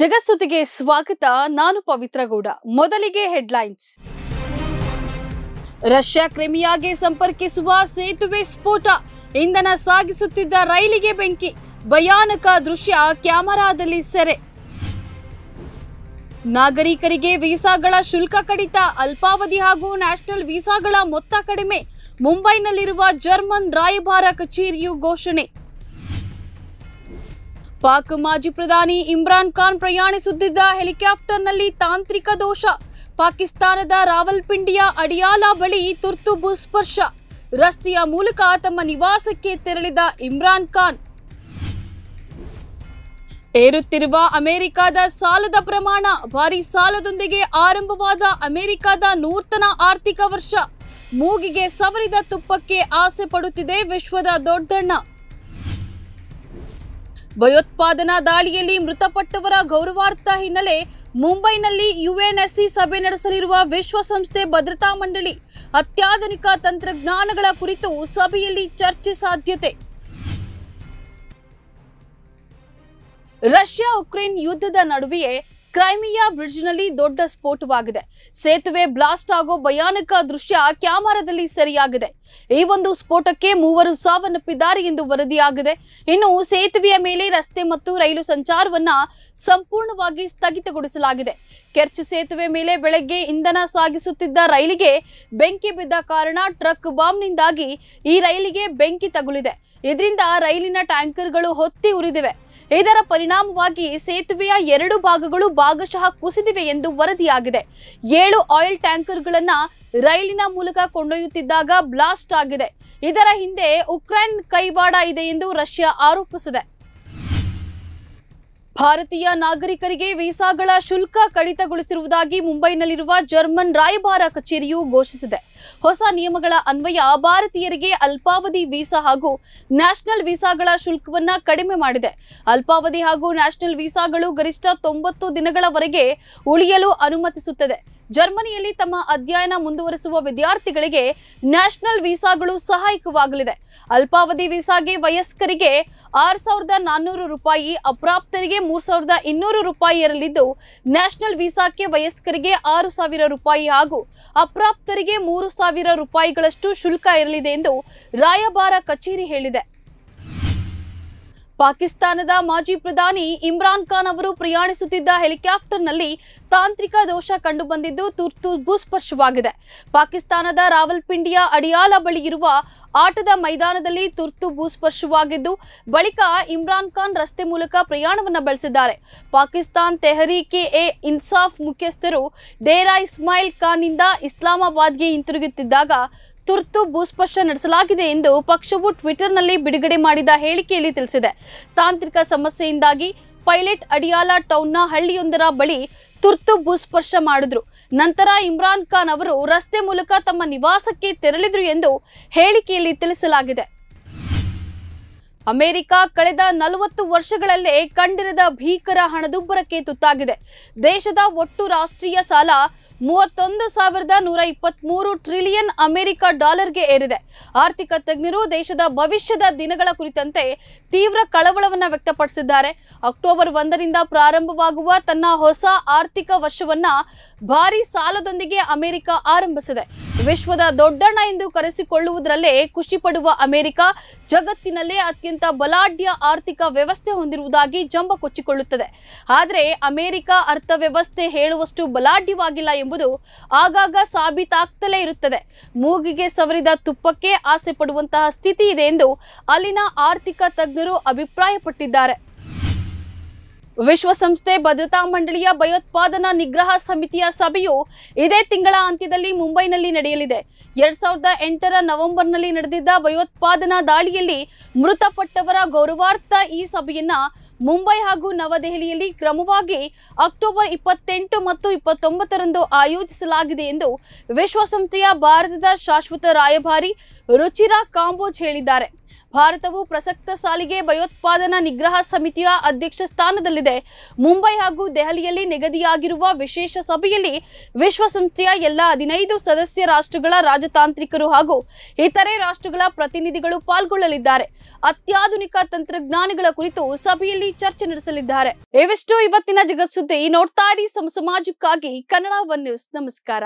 ಜಗಸ್ತುತಿಗೆ ಸ್ವಾಗತ ನಾನು ಪವಿತ್ರಗೌಡ ಮೊದಲಿಗೆ ಹೆಡ್ಲೈನ್ಸ್ ರಷ್ಯಾ ಕ್ರಿಮಿಯಾಗೆ ಸಂಪರ್ಕಿಸುವ ಸೇತುವೆ ಸ್ಫೋಟ ಇಂಧನ ಸಾಗಿಸುತ್ತಿದ್ದ ರೈಲಿಗೆ ಬೆಂಕಿ ಭಯಾನಕ ದೃಶ್ಯ ಕ್ಯಾಮರಾದಲ್ಲಿ ಸೆರೆ ನಾಗರಿಕರಿಗೆ ವೀಸಾಗಳ ಶುಲ್ಕ ಕಡಿತ ಅಲ್ಪಾವಧಿ ಹಾಗೂ ನ್ಯಾಷನಲ್ ವೀಸಾಗಳ ಮೊತ್ತ ಕಡಿಮೆ ಮುಂಬೈನಲ್ಲಿರುವ ಜರ್ಮನ್ ರಾಯಭಾರ ಕಚೇರಿಯು ಘೋಷಣೆ ಪಾಕ್ ಮಾಜಿ ಪ್ರಧಾನಿ ಇಮ್ರಾನ್ ಖಾನ್ ಪ್ರಯಾಣಿಸುತ್ತಿದ್ದ ಹೆಲಿಕಾಪ್ಟರ್ನಲ್ಲಿ ತಾಂತ್ರಿಕ ದೋಷ ಪಾಕಿಸ್ತಾನದ ರಾವಲ್ಪಿಂಡಿಯ ಅಡಿಯಾಲ ಬಳಿ ತುರ್ತು ಭೂಸ್ಪರ್ಶ ರಸ್ತೆಯ ಮೂಲಕ ತಮ್ಮ ನಿವಾಸಕ್ಕೆ ತೆರಳಿದ ಇಮ್ರಾನ್ ಖಾನ್ ಏರುತ್ತಿರುವ ಅಮೆರಿಕದ ಸಾಲದ ಪ್ರಮಾಣ ಭಾರಿ ಸಾಲದೊಂದಿಗೆ ಆರಂಭವಾದ ಅಮೆರಿಕದ ನೂತನ ಆರ್ಥಿಕ ವರ್ಷ ಮೂಗಿಗೆ ಸವರಿದ ತುಪ್ಪಕ್ಕೆ ಆಸೆ ಪಡುತ್ತಿದೆ ವಿಶ್ವದ ದೊಡ್ಡಣ್ಣ ಭಯೋತ್ಪಾದನಾ ದಾಳಿಯಲ್ಲಿ ಮೃತಪಟ್ಟವರ ಗೌರವಾರ್ಥ ಹಿನ್ನೆಲೆ ಮುಂಬೈನಲ್ಲಿ ಯುಎನ್ಎಸ್ಸಿ ಸಭೆ ನಡೆಸಲಿರುವ ವಿಶ್ವಸಂಸ್ಥೆ ಭದ್ರತಾ ಮಂಡಳಿ ಅತ್ಯಾಧುನಿಕ ತಂತ್ರಜ್ಞಾನಗಳ ಕುರಿತು ಸಭೆಯಲ್ಲಿ ಚರ್ಚೆ ಸಾಧ್ಯತೆ ರಷ್ಯಾ ಉಕ್ರೇನ್ ಯುದ್ಧದ ನಡುವೆಯೇ ಕ್ರೈಮಿಯಾ ಬ್ರಿಡ್ಜ್ನಲ್ಲಿ ದೊಡ್ಡ ಸ್ಫೋಟವಾಗಿದೆ ಸೇತುವೆ ಬ್ಲಾಸ್ಟ್ ಆಗೋ ಭಯಾನಕ ದೃಶ್ಯ ಕ್ಯಾಮರಾದಲ್ಲಿ ಸರಿಯಾಗಿದೆ ಈ ಒಂದು ಸ್ಫೋಟಕ್ಕೆ ಮೂವರು ಸಾವನ್ನಪ್ಪಿದ್ದಾರೆ ಎಂದು ವರದಿಯಾಗಿದೆ ಇನ್ನು ಸೇತುವೆಯ ಮೇಲೆ ರಸ್ತೆ ಮತ್ತು ರೈಲು ಸಂಚಾರವನ್ನ ಸಂಪೂರ್ಣವಾಗಿ ಸ್ಥಗಿತಗೊಳಿಸಲಾಗಿದೆ ಕೆರ್ಚ್ ಸೇತುವೆ ಮೇಲೆ ಬೆಳಗ್ಗೆ ಇಂಧನ ಸಾಗಿಸುತ್ತಿದ್ದ ರೈಲಿಗೆ ಬೆಂಕಿ ಬಿದ್ದ ಕಾರಣ ಟ್ರಕ್ ಬಾಂಬ್ನಿಂದಾಗಿ ಈ ರೈಲಿಗೆ ಬೆಂಕಿ ತಗುಲಿದೆ ಇದರಿಂದ ರೈಲಿನ ಟ್ಯಾಂಕರ್ಗಳು ಹೊತ್ತಿ ಉರಿದಿವೆ ಇದರ ಪರಿಣಾಮವಾಗಿ ಸೇತುವೆಯ ಎರಡು ಭಾಗಗಳು ಭಾಗಶಃ ಕುಸಿದಿವೆ ಎಂದು ವರದಿಯಾಗಿದೆ ಏಳು ಆಯಿಲ್ ಟ್ಯಾಂಕರ್ಗಳನ್ನು ರೈಲಿನ ಮೂಲಕ ಕೊಂಡೊಯ್ಯುತ್ತಿದ್ದಾಗ ಬ್ಲಾಸ್ಟ್ ಆಗಿದೆ ಇದರ ಹಿಂದೆ ಉಕ್ರೇನ್ ಕೈವಾಡ ಇದೆ ಎಂದು ರಷ್ಯಾ ಆರೋಪಿಸಿದೆ ಭಾರತೀಯ ನಾಗರಿಕರಿಗೆ ವೀಸಾಗಳ ಶುಲ್ಕ ಕಡಿತಗೊಳಿಸಿರುವುದಾಗಿ ಮುಂಬೈನಲ್ಲಿರುವ ಜರ್ಮನ್ ರಾಯಭಾರ ಕಚೇರಿಯು ಘೋಷಿಸಿದೆ ಹೊಸ ನಿಯಮಗಳ ಅನ್ವಯ ಭಾರತೀಯರಿಗೆ ಅಲ್ಪಾವಧಿ ವೀಸಾ ಹಾಗೂ ನ್ಯಾಷನಲ್ ವೀಸಾಗಳ ಶುಲ್ಕವನ್ನು ಕಡಿಮೆ ಮಾಡಿದೆ ಅಲ್ಪಾವಧಿ ಹಾಗೂ ನ್ಯಾಷನಲ್ ವೀಸಾಗಳು ಗರಿಷ್ಠ ತೊಂಬತ್ತು ದಿನಗಳವರೆಗೆ ಉಳಿಯಲು ಅನುಮತಿಸುತ್ತದೆ ಜರ್ಮನಿಯಲ್ಲಿ ತಮ್ಮ ಅಧ್ಯಯನ ಮುಂದುವರಿಸುವ ವಿದ್ಯಾರ್ಥಿಗಳಿಗೆ ನ್ಯಾಷನಲ್ ವೀಸಾಗಳು ಸಹಾಯಕವಾಗಲಿದೆ ಅಲ್ಪಾವಧಿ ವೀಸಾಗೆ ವಯಸ್ಕರಿಗೆ ಆರು ಸಾವಿರದ ನಾನ್ನೂರು ರೂಪಾಯಿ ಅಪ್ರಾಪ್ತರಿಗೆ ಮೂರು ಸಾವಿರದ ಇನ್ನೂರು ರೂಪಾಯಿ ಇರಲಿದ್ದು ನ್ಯಾಷನಲ್ ವೀಸಾಕ್ಕೆ ವಯಸ್ಕರಿಗೆ ಆರು ಸಾವಿರ ರೂಪಾಯಿ ಹಾಗೂ ಅಪ್ರಾಪ್ತರಿಗೆ ಮೂರು ಸಾವಿರ ರೂಪಾಯಿಗಳಷ್ಟು ಶುಲ್ಕ ಇರಲಿದೆ ಎಂದು ರಾಯಭಾರ ಕಚೇರಿ ಹೇಳಿದೆ ಪಾಕಿಸ್ತಾನದ ಮಾಜಿ ಪ್ರಧಾನಿ ಇಮ್ರಾನ್ ಖಾನ್ ಅವರು ಪ್ರಯಾಣಿಸುತ್ತಿದ್ದ ಹೆಲಿಕಾಪ್ಟರ್ನಲ್ಲಿ ತಾಂತ್ರಿಕ ದೋಷ ಕಂಡುಬಂದಿದ್ದು ತುರ್ತು ಭೂಸ್ಪರ್ಶವಾಗಿದೆ ಪಾಕಿಸ್ತಾನದ ರಾವಲ್ಪಿಂಡಿಯ ಅಡಿಯಾಲ ಬಳಿ ಇರುವ ಆಟದ ಮೈದಾನದಲ್ಲಿ ತುರ್ತು ಭೂಸ್ಪರ್ಶವಾಗಿದ್ದು ಬಳಿಕ ಇಮ್ರಾನ್ ಖಾನ್ ರಸ್ತೆ ಮೂಲಕ ಪ್ರಯಾಣವನ್ನು ಬೆಳೆಸಿದ್ದಾರೆ ಪಾಕಿಸ್ತಾನ್ ತೆಹರೀಕೆ ಎ ಇನ್ಸಾಫ್ ಮುಖ್ಯಸ್ಥರು ಡೇರಾ ಇಸ್ಮಾಯಿಲ್ ಖಾನ್ನಿಂದ ಇಸ್ಲಾಮಾಬಾದ್ಗೆ ಹಿಂತಿರುಗುತ್ತಿದ್ದಾಗ ತುರ್ತು ಭೂಸ್ಪರ್ಶ ನಡೆಸಲಾಗಿದೆ ಎಂದು ಪಕ್ಷವು ಟ್ವಿಟರ್ನಲ್ಲಿ ಬಿಡುಗಡೆ ಮಾಡಿದ ಹೇಳಿಕೆಯಲ್ಲಿ ತಿಳಿಸಿದೆ ತಾಂತ್ರಿಕ ಸಮಸ್ಯೆಯಿಂದಾಗಿ ಪೈಲಟ್ ಅಡಿಯಾಲ ಟೌನ್ನ ಹಳ್ಳಿಯೊಂದರ ಬಳಿ ತುರ್ತು ಭೂಸ್ಪರ್ಶ ಮಾಡಿದ್ರು ನಂತರ ಇಮ್ರಾನ್ ಖಾನ್ ಅವರು ರಸ್ತೆ ಮೂಲಕ ತಮ್ಮ ನಿವಾಸಕ್ಕೆ ತೆರಳಿದ್ರು ಎಂದು ಹೇಳಿಕೆಯಲ್ಲಿ ತಿಳಿಸಲಾಗಿದೆ ಅಮೆರಿಕ ಕಳೆದ ನಲವತ್ತು ವರ್ಷಗಳಲ್ಲೇ ಕಂಡಿರದ ಭೀಕರ ಹಣದುಬ್ಬರಕ್ಕೆ ತುತ್ತಾಗಿದೆ ದೇಶದ ಒಟ್ಟು ರಾಷ್ಟ್ರೀಯ ಸಾಲ ಮೂವತ್ತೊಂದು ಸಾವಿರದ ನೂರ ಇಪ್ಪತ್ತ್ಮೂರು ಟ್ರಿಲಿಯನ್ ಅಮೆರಿಕ ಡಾಲರ್ಗೆ ಏರಿದೆ ಆರ್ಥಿಕ ತಜ್ಞರು ದೇಶದ ಭವಿಷ್ಯದ ದಿನಗಳ ಕುರಿತಂತೆ ತೀವ್ರ ಕಳವಳವನ್ನು ವ್ಯಕ್ತಪಡಿಸಿದ್ದಾರೆ ಅಕ್ಟೋಬರ್ ಒಂದರಿಂದ ಪ್ರಾರಂಭವಾಗುವ ತನ್ನ ಹೊಸ ಆರ್ಥಿಕ ವರ್ಷವನ್ನ ಭಾರೀ ಸಾಲದೊಂದಿಗೆ ಅಮೆರಿಕ ಆರಂಭಿಸಿದೆ ವಿಶ್ವದ ದೊಡ್ಡಣ್ಣ ಎಂದು ಕರೆಸಿಕೊಳ್ಳುವುದರಲ್ಲೇ ಖುಷಿ ಪಡುವ ಅಮೆರಿಕ ಜಗತ್ತಿನಲ್ಲೇ ಅತ್ಯಂತ ಬಲಾಢ್ಯ ಆರ್ಥಿಕ ವ್ಯವಸ್ಥೆ ಹೊಂದಿರುವುದಾಗಿ ಜಂಬ ಕೊಚ್ಚಿಕೊಳ್ಳುತ್ತದೆ ಆದರೆ ಅಮೆರಿಕ ಅರ್ಥವ್ಯವಸ್ಥೆ ಹೇಳುವಷ್ಟು ಬಲಾಢ್ಯವಾಗಿಲ್ಲ ಎಂಬ ಎಂಬುದು ಆಗಾಗ ಸಾಬೀತಾಗ್ತಲೇ ಇರುತ್ತದೆ ಮೂಗಿಗೆ ಸವರಿದ ತುಪ್ಪಕ್ಕೆ ಆಸೆ ಪಡುವಂತಹ ಸ್ಥಿತಿ ಇದೆ ಎಂದು ಅಲ್ಲಿನ ಆರ್ಥಿಕ ತಜ್ಞರು ಅಭಿಪ್ರಾಯಪಟ್ಟಿದ್ದಾರೆ ವಿಶ್ವಸಂಸ್ಥೆ ಭದ್ರತಾ ಮಂಡಳಿಯ ಭಯೋತ್ಪಾದನಾ ನಿಗ್ರಹ ಸಮಿತಿಯ ಸಭೆಯು ಇದೇ ತಿಂಗಳ ಅಂತ್ಯದಲ್ಲಿ ಮುಂಬೈನಲ್ಲಿ ನಡೆಯಲಿದೆ ಎರಡ್ ಸಾವಿರದ ಎಂಟರ ನವೆಂಬರ್ನಲ್ಲಿ ನಡೆದಿದ್ದ ಭಯೋತ್ಪಾದನಾ ದಾಳಿಯಲ್ಲಿ ಮೃತಪಟ್ಟವರ ಗೌರವಾರ್ಥ ಈ ಸಭೆಯನ್ನ ಮುಂಬೈ ಹಾಗೂ ನವದೆಹಲಿಯಲ್ಲಿ ಕ್ರಮವಾಗಿ ಅಕ್ಟೋಬರ್ ಇಪ್ಪತ್ತೆಂಟು ಮತ್ತು ಇಪ್ಪತ್ತೊಂಬತ್ತರಂದು ಆಯೋಜಿಸಲಾಗಿದೆ ಎಂದು ವಿಶ್ವಸಂಸ್ಥೆಯ ಭಾರತದ ಶಾಶ್ವತ ರಾಯಭಾರಿ ರುಚಿರಾ ಕಾಂಬೋಜ್ ಹೇಳಿದ್ದಾರೆ ಭಾರತವು ಪ್ರಸಕ್ತ ಸಾಲಿಗೆ ಭಯೋತ್ಪಾದನಾ ನಿಗ್ರಹ ಸಮಿತಿಯ ಅಧ್ಯಕ್ಷ ಸ್ಥಾನದಲ್ಲಿದೆ ಮುಂಬೈ ಹಾಗೂ ದೆಹಲಿಯಲ್ಲಿ ನಿಗದಿಯಾಗಿರುವ ವಿಶೇಷ ಸಭೆಯಲ್ಲಿ ವಿಶ್ವಸಂಸ್ಥೆಯ ಎಲ್ಲ ಹದಿನೈದು ಸದಸ್ಯ ರಾಷ್ಟ್ರಗಳ ರಾಜತಾಂತ್ರಿಕರು ಹಾಗೂ ಇತರೆ ರಾಷ್ಟ್ರಗಳ ಪ್ರತಿನಿಧಿಗಳು ಪಾಲ್ಗೊಳ್ಳಲಿದ್ದಾರೆ ಅತ್ಯಾಧುನಿಕ ತಂತ್ರಜ್ಞಾನಗಳ ಕುರಿತು ಸಭೆಯಲ್ಲಿ ಚರ್ಚೆ ನಡೆಸಲಿದ್ದಾರೆ ಇವಿಷ್ಟು ಇವತ್ತಿನ ಜಗತ್ಸುದ್ದಿ ನೋಡ್ತಾ ಇರಿ ಸಮಾಜಕ್ಕಾಗಿ ಕನ್ನಡ ಒನ್ ನಮಸ್ಕಾರ